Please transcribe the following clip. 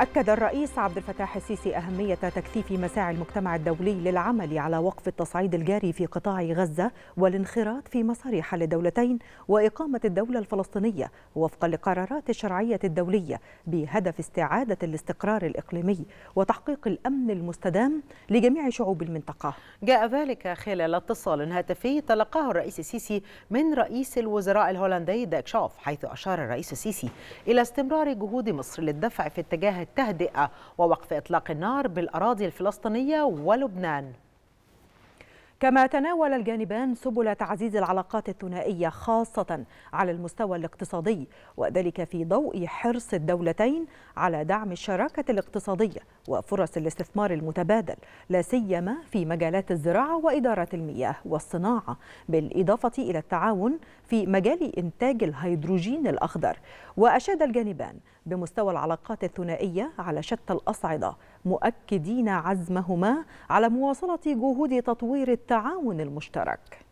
أكد الرئيس عبد الفتاح السيسي أهمية تكثيف مساعي المجتمع الدولي للعمل على وقف التصعيد الجاري في قطاع غزة والانخراط في مسار حل الدولتين وإقامة الدولة الفلسطينية وفقا لقرارات الشرعية الدولية بهدف استعادة الاستقرار الإقليمي وتحقيق الأمن المستدام لجميع شعوب المنطقة جاء ذلك خلال اتصال هاتفي تلقاه الرئيس السيسي من رئيس الوزراء الهولندي داك شوف حيث أشار الرئيس السيسي إلى استمرار جهود مصر للدفع في اتجاه التهدئة ووقف إطلاق النار بالأراضي الفلسطينية ولبنان كما تناول الجانبان سبل تعزيز العلاقات الثنائية خاصة على المستوى الاقتصادي وذلك في ضوء حرص الدولتين على دعم الشراكة الاقتصادية وفرص الاستثمار المتبادل لا سيما في مجالات الزراعة وإدارة المياه والصناعة بالإضافة إلى التعاون في مجال إنتاج الهيدروجين الأخضر وأشاد الجانبان بمستوى العلاقات الثنائية على شتى الأصعدة مؤكدين عزمهما على مواصلة جهود تطوير التعاون المشترك